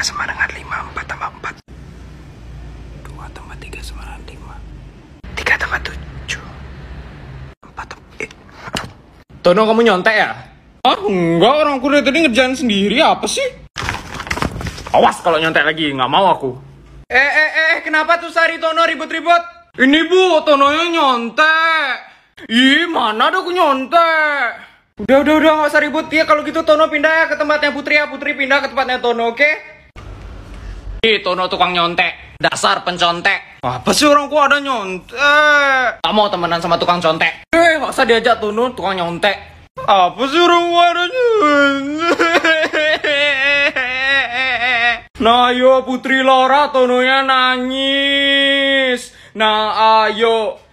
3 sama dengan 5 4 tambah 4 2 tambah 3 sama dengan 5 3 tambah 7 4 tambah eh. Tono kamu nyontek ya? Ah enggak orang aku dari tadi ngerjain sendiri apa sih? Awas kalau nyontek lagi nggak mau aku Eh eh eh, eh kenapa tuh Sari Tono ribut-ribut? Ini bu Tononya nyontek Ih mana ada aku nyontek Udah, udah, udah, gak usah ribut ya. Kalau gitu Tono pindah ya ke tempatnya Putri ya. Putri pindah ke tempatnya Tono, oke? Okay? Tono gitu, tukang nyontek. Dasar pencontek. Apa sih orang ku ada nyontek? Kamu mau temenan sama tukang contek. Eh, masa diajak Tono tukang nyontek. Apa ah, sih orang ku ada nyontek? Nah, yo Putri Laura tononya nangis. Nah, ayo